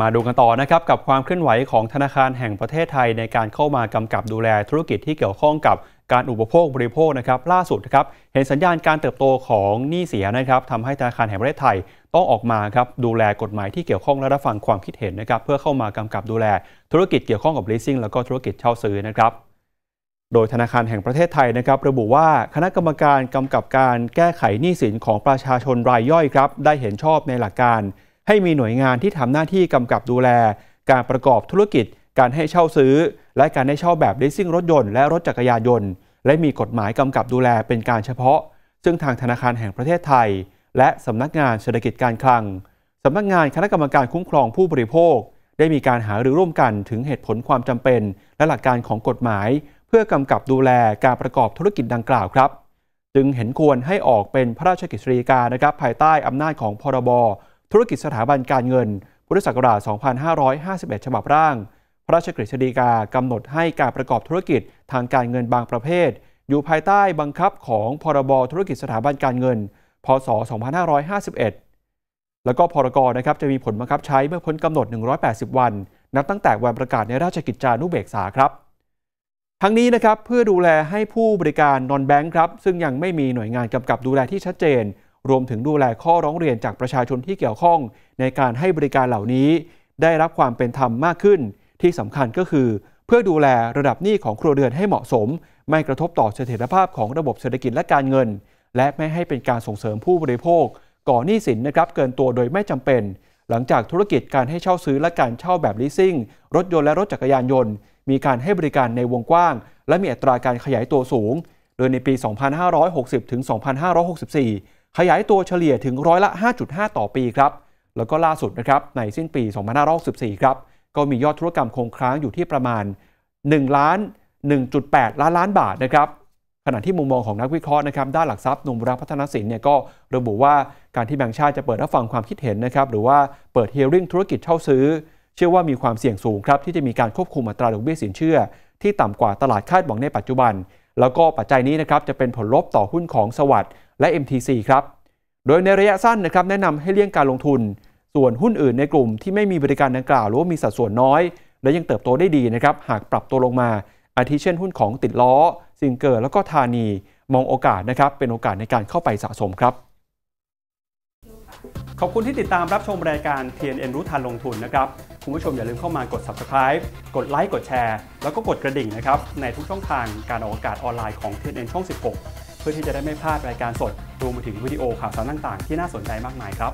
มาดูกันต่อนะครับกับความเคลื่อนไหวของธนาคารแห่งประเทศไทย ในการเข้ามากำกับดูแลธุรกิจที่เกี่ยวข้องกับการอุปโภคบริโภคนะครับล่าสุดนะครับเห็นสัญญาณการเติบโตของหนี้เสียนะครับทำให้ธนาคารแห่งประเทศไทย ต้องออกมาครับดูแลกฎหมายที่เกี่ยวข้องและรับฟังความคิดเห็นนะครับเพื่อเข้ามากำกับดูแลธุรกิจเกี่ยวข้องกับ leasing แล้วก็ธุรกิจเช่าซื้อนะครับ โดยธนาคารแห่งประเทศไทยนะครับระบุว่าคณะกรรมการกำกับการแก้ไขหนี้สินของประชาชนรายย่อยครับได้เห็นชอบในหลักการให้มีหน่วยงานที่ทำหน้าที่กำกับดูแล การประกอบธุรกิจการให้เช่าซื้อ และการให้เช่าแบบลิสซิ่ง รถยนต์และรถจักรยานยนต์และมีกฎหมายกำกับดูแลเป็นการเฉพาะ ซึ่งทางธนาคารแห่งประเทศไทย และสำนักงานเศรษฐกิจการคลัง สำนักงานคณะกรรมการคุ้มครองผู้บริโภค ได้มีการหาหรือร่วมกันถึงเหตุผลความจำเป็น และหลักการของกฎหมาย เพื่อกำกับดูแลการประกอบธุรกิจดังกล่าวครับ จึงเห็นควรให้ออกเป็นพระราชกิจรีกานะครับภายใต้อำนาจของพรบธุรกิจสถาบันการเงิน พุทธศักราช 2551 ฉบับร่าง พระราชกฤษฎีกา กำหนดให้การประกอบธุรกิจทางการเงินบางประเภท อยู่ภายใต้บังคับของพรบธุรกิจสถาบันการเงิน พศ 2551 แล้วก็พรกรนะครับจะมีผลบังคับใช้เมื่อพ้นกำหนด 180 วัน นับตั้งแต่วันประกาศในราชกิจจานุเบกษาครับ ทั้งนี้นะครับเพื่อดูแลให้ผู้บริการนอนแบงค์ครับซึ่งยังไม่มีหน่วยงานกำกับดูแลที่ชัดเจนรวมถึงดูแลข้อร้องเรียนจากประชาชนที่เกี่ยวข้อง ในการให้บริการเหล่านี้ ได้รับความเป็นธรรมมากขึ้น ที่สำคัญก็คือ เพื่อดูแลระดับหนี้ของครัวเรือนให้เหมาะสม ไม่กระทบต่อเสถียรภาพของระบบเศรษฐกิจและการเงิน และไม่ให้เป็นการส่งเสริมผู้บริโภค ก่อหนี้สินนะครับเกินตัวโดยไม่จำเป็น หลังจากธุรกิจการให้เช่าซื้อและการเช่าแบบลีสซิ่ง รถยนต์และรถจักรยานยนต์ มีการให้บริการในวงกว้าง และมีอัตราการขยายตัวสูง โดยในปี 2560 ถึง 2564ขยายตัวเฉลี่ยถึงร้อยละ 5.5 ต่อปีครับ แล้วก็ล่าสุดนะครับในสิ้นปี 2564ครับ ก็มียอดธุรกรรมคงค้างอยู่ที่ประมาณ1ล้าน1.8 ล้านล้านบาทนะครับขณะที่มุมมองของนักวิเคราะห์นะครับด้านหลักทรัพย์นุมรัพัฒนสินเนี่ยก็ระบุว่าการที่แบงก์ชาติจะเปิดรับฟังความคิดเห็นนะครับหรือว่าเปิดเฮริ่งธุรกิจเช่าซื้อเชื่อว่ามีความเสี่ยงสูงครับที่จะมีการควบคุมอัตราดอกเบี้ยสินเชื่อ ที่ต่ำกว่าตลาดคาดหวังในปัจจุบันแล้วก็ปัจจัยนี้นะครับจะเป็นผลลบต่อหุ้นของสวัสด์และ MTC ครับโดยในระยะสั้นนะครับ แนะนำให้เลี่ยงการลงทุน ส่วนหุ้นอื่นในกลุ่มที่ไม่มีบริการดังกล่าวหรือว่ามีสัดส่วนน้อย และยังเติบโตได้ดีนะครับ หากปรับตัวลงมา อาทิเช่นหุ้นของติดล้อซิงเกอร์แล้วก็ธานี มองโอกาสนะครับเป็นโอกาสในการเข้าไปสะสมครับขอบคุณที่ติดตามรับชมรายการ TNN รู้ทันลงทุนนะครับคุณผู้ชมอย่าลืมเข้ามากด subscribe กดไลค์กดแชร์แล้วก็กดกระดิ่งนะครับ ในทุกช่องทางการออกอากาศออนไลน์ของ t n n ช่อง 16 เพื่อที่จะได้ไม่พลาดรายการสดรวมไปถึงวิดีโอข่าวสารต่างๆ ที่น่าสนใจมากมายครับ